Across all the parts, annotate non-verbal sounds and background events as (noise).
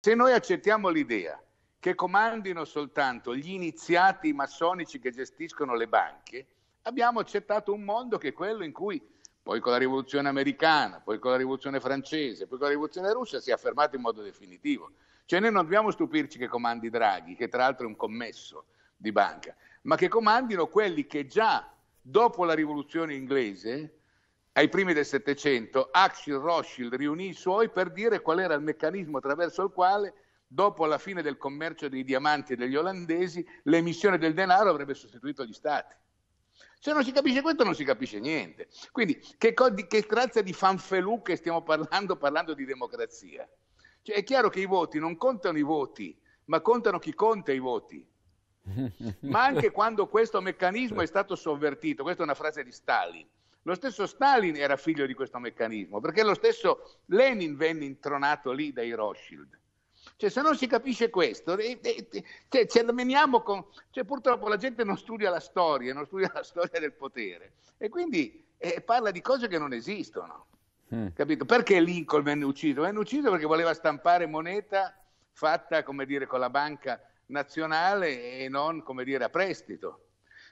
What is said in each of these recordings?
Se noi accettiamo l'idea che comandino soltanto gli iniziati massonici che gestiscono le banche, abbiamo accettato un mondo che è quello in cui poi con la rivoluzione americana, poi con la rivoluzione francese, poi con la rivoluzione russa si è affermato in modo definitivo. Cioè noi non dobbiamo stupirci che comandi Draghi, che tra l'altro è un commesso di banca, ma che comandino quelli che già dopo la rivoluzione inglese ai primi del Settecento, Axel Rothschild riunì i suoi per dire qual era il meccanismo attraverso il quale, dopo la fine del commercio dei diamanti degli olandesi, l'emissione del denaro avrebbe sostituito gli stati. Se non si capisce questo non si capisce niente. Quindi che, co- di, che razza di fanfelù che stiamo parlando parlando di democrazia? Cioè, è chiaro che i voti non contano i voti, ma contano chi conta i voti. (laughs) Ma anche quando questo meccanismo è stato sovvertito, questa è una frase di Stalin, lo stesso Stalin era figlio di questo meccanismo, perché lo stesso Lenin venne intronato lì dai Rothschild. Cioè, se non si capisce questo, e, e, cioè, ci ammeniamo con... Cioè, purtroppo la gente non studia la storia, non studia la storia del potere e quindi eh, parla di cose che non esistono. Mm. Capito? Perché Lincoln venne ucciso? Venne ucciso perché voleva stampare moneta fatta, come dire, con la banca nazionale e non, come dire, a prestito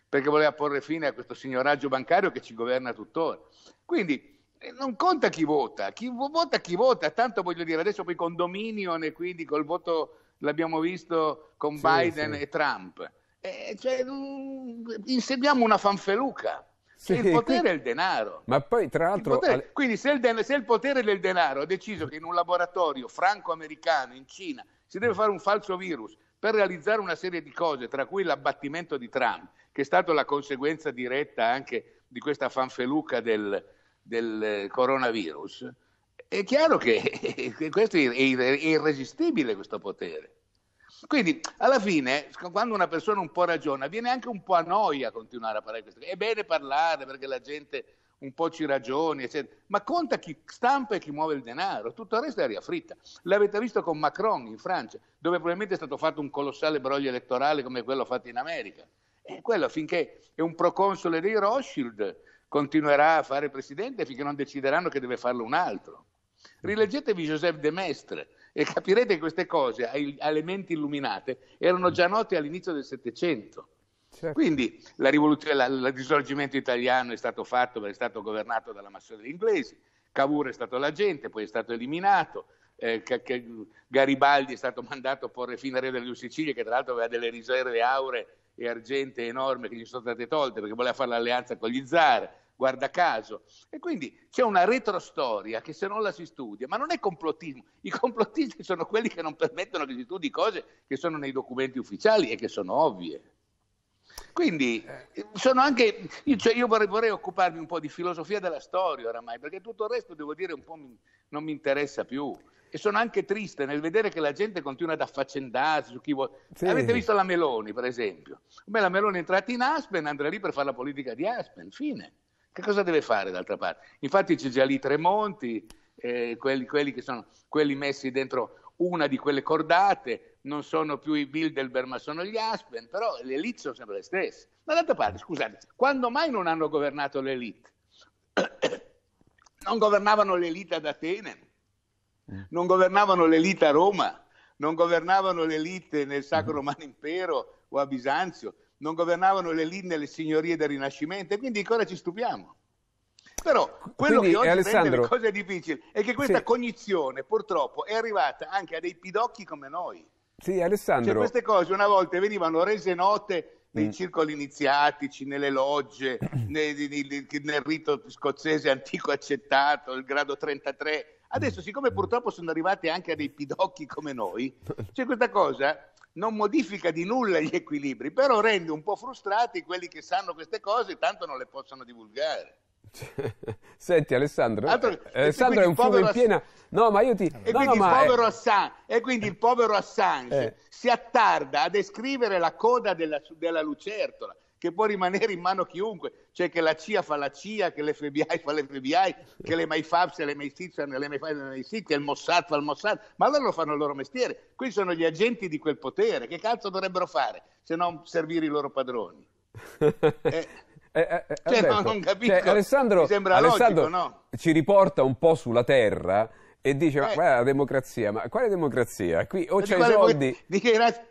perché voleva porre fine a questo signoraggio bancario che ci governa tuttora. Quindi eh, non conta chi vota, chi vota chi vota, tanto voglio dire adesso poi con Dominion e quindi col voto l'abbiamo visto con sì, Biden sì. e Trump. Eh, cioè, inseguiamo una fanfeluca. Sì, il potere qui... è il denaro. Ma poi, tra l'altro. Il potere... Quindi, se il, den... se il potere del denaro ha deciso che in un laboratorio franco-americano in Cina si deve fare un falso virus per realizzare una serie di cose, tra cui l'abbattimento di Trump, che è stata la conseguenza diretta anche di questa fanfeluca del, del eh, coronavirus, è chiaro che (laughs) questo è irresistibile questo potere. Quindi alla fine, quando una persona un po' ragiona, viene anche un po' a noia continuare a parlare di questo. È bene parlare perché la gente un po' ci ragioni, eccetera. Ma conta chi stampa e chi muove il denaro, tutto il resto è aria fritta. L'avete visto con Macron in Francia, dove probabilmente è stato fatto un colossale broglio elettorale come quello fatto in America. E quello finché è un proconsole dei Rothschild continuerà a fare presidente finché non decideranno che deve farlo un altro. Rileggetevi Joseph de Mestre e capirete che queste cose, a elementi illuminate, erano già note all'inizio del Settecento. Certo. Quindi la la, il risorgimento italiano è stato fatto perché è stato governato dalla degli inglesi, Cavour è stato l'agente, poi è stato eliminato, eh, Garibaldi è stato (laughs) mandato a porre fine a Re delle Due Sicilie, che tra l'altro aveva delle riserve auree e argente enorme che gli sono state tolte perché voleva fare l'alleanza con gli zar, guarda caso. E quindi c'è una retrostoria che se non la si studia, ma non è complottismo, i complottisti sono quelli che non permettono che si studi cose che sono nei documenti ufficiali e che sono ovvie. Quindi eh, sono anche, io, cioè io vorrei, vorrei, occuparmi un po' di filosofia della storia oramai, perché tutto il resto devo dire un po' mi, non mi interessa più. E sono anche triste nel vedere che la gente continua ad affaccendarsi su chi vuole. Sì. Avete visto la Meloni, per esempio? Beh, la Meloni è entrata in Aspen, andrà lì per fare la politica di Aspen, fine. Che cosa deve fare d'altra parte? Infatti c'è già lì Tremonti, eh, quelli, quelli, che sono, quelli messi dentro una di quelle cordate, non sono più i Bilderberg ma sono gli Aspen, però le elite sono sempre le stesse. Ma d'altra parte, scusate, quando mai non hanno governato le elite? (coughs) Non governavano le elite ad Atene, eh. non governavano le elite a Roma, non governavano le elite nel Sacro mm. Romano Impero o a Bisanzio, non governavano le elite nelle signorie del Rinascimento e quindi ancora ci stupiamo. Però quello Quindi, che oggi Alessandro... rende le cose difficili è che questa sì. cognizione purtroppo è arrivata anche a dei pidocchi come noi. Sì, cioè, Alessandro. Cioè, queste cose una volta venivano rese note nei mm. circoli iniziatici, nelle logge, (clears throat) nei, nei, nel rito scozzese antico accettato, il grado 33. Adesso, siccome purtroppo sono arrivate anche a dei pidocchi come noi, cioè questa cosa non modifica di nulla gli equilibri, però rende un po' frustrati quelli che sanno queste cose e tanto non le possono divulgare. (laughs) Senti Alessandro, Altro... Eh, Alessandro è un povero... in piena... No, ma io ti... E, no, quindi, no, il povero è... Assange, e quindi il povero Assange eh. si attarda a descrivere la coda della, della lucertola che può rimanere in mano chiunque, cioè che la CIA fa la CIA, che l'FBI fa l'FBI, che le MyFab se le MySIT fanno le MyFab le MySIT, il Mossad fa il Mossad, ma loro fanno il loro mestiere, qui sono gli agenti di quel potere, che cazzo dovrebbero fare se non servire i loro padroni? (laughs) Eh. Eh, eh, eh, cioè, non cioè, capisco. Cioè, Alessandro, Alessandro logico, no? ci riporta un po' sulla terra e dice, ma eh. guarda la democrazia, ma quale democrazia? Qui o c'è i soldi... Di che razza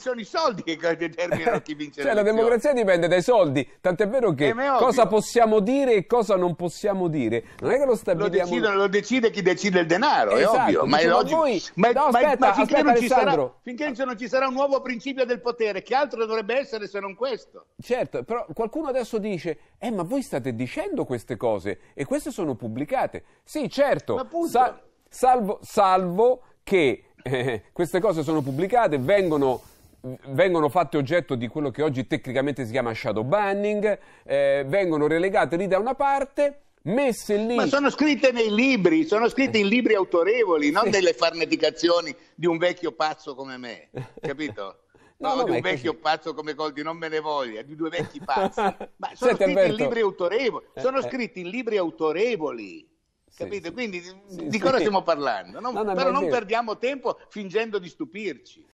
sono i soldi che determinano eh, chi vince cioè, la democrazia dipende dai soldi, tant'è vero che eh, cosa possiamo dire e cosa non possiamo dire. Non è che lo stabiliamo... Lo, decidono, lo decide chi decide il denaro, esatto, è ovvio. Ma è diciamo, logico. Voi... Ma, no, ma, aspetta, ma finché, aspetta, non sarà, finché, non ci sarà un nuovo principio del potere, che altro dovrebbe essere se non questo? Certo, però qualcuno adesso dice, eh ma voi state dicendo queste cose e queste sono pubblicate. Sì, certo, sal- salvo, salvo che eh, queste cose sono pubblicate, vengono vengono fatte oggetto di quello che oggi tecnicamente si chiama shadow banning, eh, vengono relegate lì da una parte, messe lì. Ma sono scritte nei libri, sono scritte in libri autorevoli, non delle farneticazioni di un vecchio pazzo come me, capito? (laughs) No, no, di un vecchio così. pazzo come Coldi, non me ne voglia, di due vecchi pazzi. (laughs) Ma sono Senti, scritti Alberto. Eh, eh. in libri autorevoli, sono scritti in libri autorevoli. Capite? Sì, Quindi sì, di sì, cosa stiamo parlando? Non, no, no, però non perdiamo tempo fingendo di stupirci.